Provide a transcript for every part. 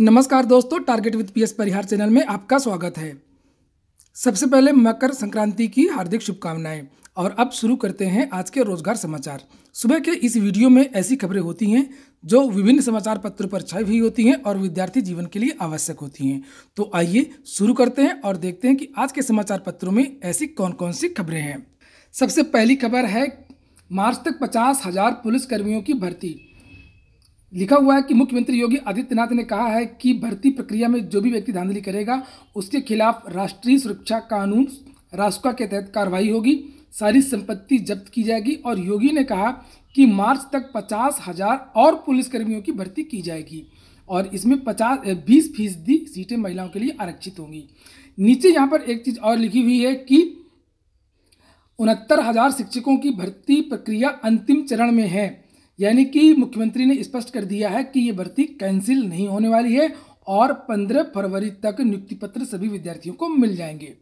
नमस्कार दोस्तों target with PS Parihar channel में आपका स्वागत है सबसे पहले मकर संक्रांति की हार्दिक शुभकामनाएं और अब शुरू करते हैं आज के रोजगार समाचार सुबह के इस वीडियो में ऐसी खबरें होती हैं जो विभिन्न समाचार पत्रों पर छाई हुई होती हैं और विद्यार्थी जीवन के लिए आवश्यक होती हैं तो आइए शुरू करते हैं और देखते हैं कि आज के समाचार पत्रों में ऐसी कौन कौन सी खबरें हैं सबसे पहली खबर है मार्च तक पचास हजार पुलिस कर्मियों की भर्ती लिखा हुआ है कि मुख्यमंत्री योगी आदित्यनाथ ने कहा है कि भर्ती प्रक्रिया में जो भी व्यक्ति धांधली करेगा उसके खिलाफ राष्ट्रीय सुरक्षा कानून रासुका के तहत कार्रवाई होगी सारी संपत्ति जब्त की जाएगी और योगी ने कहा कि मार्च तक पचास हजार और पुलिसकर्मियों की भर्ती की जाएगी और इसमें पचास बीस फीसदी सीटें महिलाओं के लिए आरक्षित होंगी नीचे यहाँ पर एक चीज़ और लिखी हुई है कि उनहत्तर हजार शिक्षकों की भर्ती प्रक्रिया अंतिम चरण में है यानी कि मुख्यमंत्री ने स्पष्ट कर दिया है कि ये भर्ती कैंसिल नहीं होने वाली है और 15 फरवरी तक नियुक्ति पत्र सभी विद्यार्थियों को मिल जाएंगे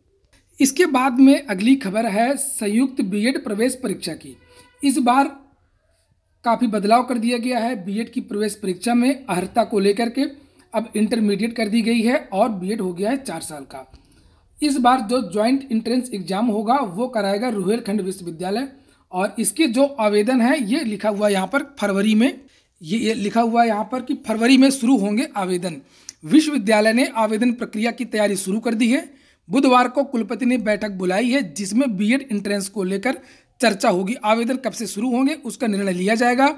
इसके बाद में अगली खबर है संयुक्त बीएड प्रवेश परीक्षा की इस बार काफ़ी बदलाव कर दिया गया है बीएड की प्रवेश परीक्षा में अर्हता को लेकर के अब इंटरमीडिएट कर दी गई है और बीएड हो गया है चार साल का इस बार जो ज्वाइंट इंट्रेंस एग्जाम होगा वो कराएगा रुहेलखंड विश्वविद्यालय और इसके जो आवेदन है ये लिखा हुआ यहाँ पर फरवरी में ये, लिखा हुआ है यहाँ पर कि फरवरी में शुरू होंगे आवेदन विश्वविद्यालय ने आवेदन प्रक्रिया की तैयारी शुरू कर दी है बुधवार को कुलपति ने बैठक बुलाई है जिसमें बीएड एंट्रेंस को लेकर चर्चा होगी आवेदन कब से शुरू होंगे उसका निर्णय लिया जाएगा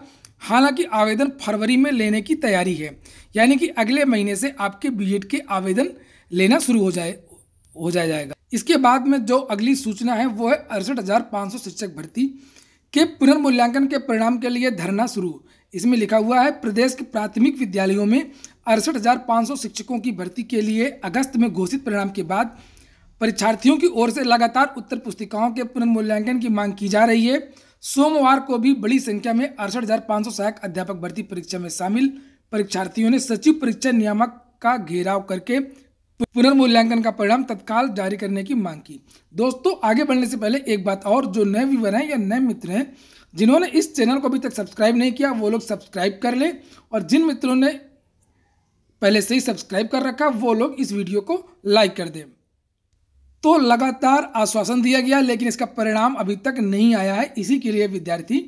हालांकि आवेदन फरवरी में लेने की तैयारी है यानी कि अगले महीने से आपके बीएड के आवेदन लेना शुरू हो जाए हो जाया जाएगा इसके बाद में जो अगली सूचना है वो है अड़सठ हज़ार पाँच सौ शिक्षक भर्ती के पुनर्मूल्यांकन के परिणाम के लिए धरना शुरू इसमें लिखा हुआ है प्रदेश के प्राथमिक विद्यालयों में अड़सठ हज़ार पाँच सौ शिक्षकों की भर्ती के लिए अगस्त में घोषित परिणाम के बाद परीक्षार्थियों की ओर से लगातार उत्तर पुस्तिकाओं के पुनर्मूल्यांकन की मांग की जा रही है सोमवार को भी बड़ी संख्या में अड़सठ सहायक अध्यापक भर्ती परीक्षा में शामिल परीक्षार्थियों ने सचिव परीक्षा नियामक का घेराव करके पुनर्मूल्यांकन का परिणाम तत्काल जारी करने की मांग की दोस्तों आगे बढ़ने से पहले एक बात और जो नए व्यूवर हैं या नए मित्र हैं जिन्होंने इस चैनल को अभी तक सब्सक्राइब नहीं किया वो लोग सब्सक्राइब कर लें और जिन मित्रों ने पहले से ही सब्सक्राइब कर रखा वो लोग इस वीडियो को लाइक कर दें तो लगातार आश्वासन दिया गया लेकिन इसका परिणाम अभी तक नहीं आया है इसी के लिए विद्यार्थी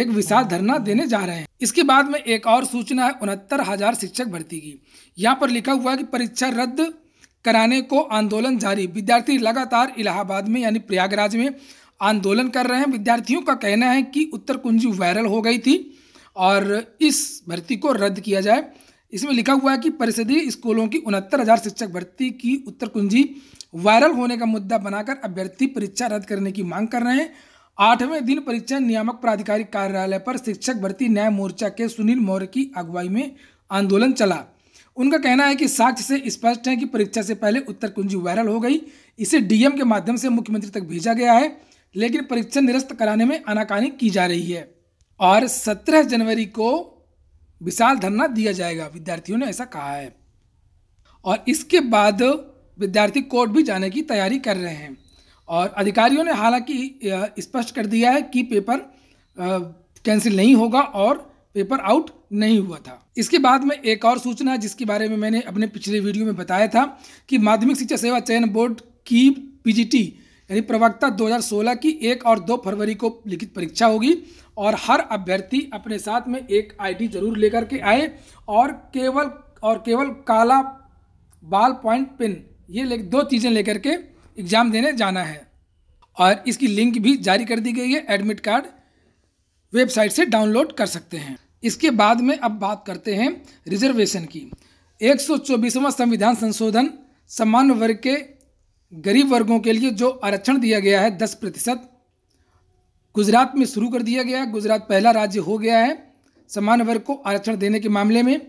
एक विशाल धरना देने जा रहे हैं इसके बाद में एक और सूचना है उनहत्तर हजार शिक्षक भर्ती की यहाँ पर लिखा हुआ है कि परीक्षा रद्द कराने को आंदोलन जारी विद्यार्थी लगातार इलाहाबाद में यानी प्रयागराज में आंदोलन कर रहे हैं विद्यार्थियों का कहना है कि उत्तर कुंजी वायरल हो गई थी और इस भर्ती को रद्द किया जाए इसमें लिखा हुआ है कि परिषदीय स्कूलों की उनहत्तर हज़ार शिक्षक भर्ती की उत्तर कुंजी वायरल होने का मुद्दा बनाकर अभ्यर्थी परीक्षा रद्द करने की मांग कर रहे हैं आठवें दिन परीक्षा नियामक प्राधिकारी कार्यालय पर शिक्षक भर्ती न्याय मोर्चा के सुनील मौर्य की अगुवाई में आंदोलन चला उनका कहना है कि साक्ष्य से स्पष्ट है कि परीक्षा से पहले उत्तर कुंजी वायरल हो गई इसे डीएम के माध्यम से मुख्यमंत्री तक भेजा गया है लेकिन परीक्षा निरस्त कराने में आनाकानी की जा रही है और 17 जनवरी को विशाल धरना दिया जाएगा विद्यार्थियों ने ऐसा कहा है और इसके बाद विद्यार्थी कोर्ट भी जाने की तैयारी कर रहे हैं और अधिकारियों ने हालांकि स्पष्ट कर दिया है कि पेपर कैंसिल नहीं होगा और पेपर आउट नहीं हुआ था इसके बाद में एक और सूचना जिसके बारे में मैंने अपने पिछले वीडियो में बताया था कि माध्यमिक शिक्षा सेवा चयन बोर्ड की पीजीटी यानी प्रवक्ता 2016 की एक और दो फरवरी को लिखित परीक्षा होगी और हर अभ्यर्थी अपने साथ में एक आईडी जरूर लेकर के आए और केवल और केवल काला बाल पॉइंट पेन ये ले दो चीज़ें लेकर के एग्ज़ाम देने जाना है और इसकी लिंक भी जारी कर दी गई है एडमिट कार्ड वेबसाइट से डाउनलोड कर सकते हैं इसके बाद में अब बात करते हैं रिजर्वेशन की एक संविधान संशोधन सामान्य वर्ग के गरीब वर्गों के लिए जो आरक्षण दिया गया है दस प्रतिशत गुजरात में शुरू कर दिया गया गुजरात पहला राज्य हो गया है सामान्य वर्ग को आरक्षण देने के मामले में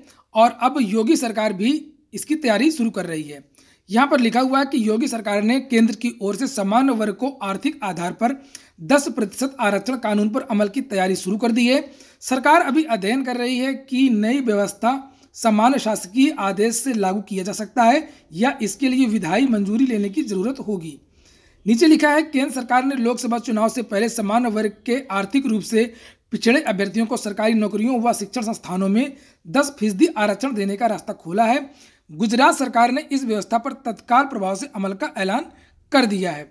और अब योगी सरकार भी इसकी तैयारी शुरू कर रही है यहाँ पर लिखा हुआ है कि योगी सरकार ने केंद्र की ओर से सामान्य वर्ग को आर्थिक आधार पर दस प्रतिशत आरक्षण कानून पर अमल की तैयारी शुरू कर दी है सरकार अभी अध्ययन कर रही है कि नई व्यवस्था सामान्य शासकीय आदेश से लागू किया जा सकता है या इसके लिए विधायी मंजूरी लेने की जरूरत होगी नीचे लिखा है केंद्र सरकार ने लोकसभा चुनाव से पहले सामान्य वर्ग के आर्थिक रूप से पिछड़े अभ्यर्थियों को सरकारी नौकरियों व शिक्षण संस्थानों में दस फीसदी आरक्षण देने का रास्ता खोला है गुजरात सरकार ने इस व्यवस्था पर तत्काल प्रभाव से अमल का ऐलान कर दिया है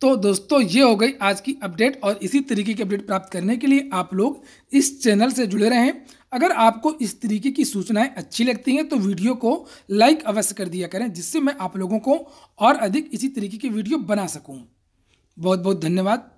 तो दोस्तों ये हो गई आज की अपडेट और इसी तरीके की अपडेट प्राप्त करने के लिए आप लोग इस चैनल से जुड़े रहें अगर आपको इस तरीके की सूचनाएं अच्छी लगती हैं तो वीडियो को लाइक अवश्य कर दिया करें जिससे मैं आप लोगों को और अधिक इसी तरीके की वीडियो बना सकूं बहुत बहुत धन्यवाद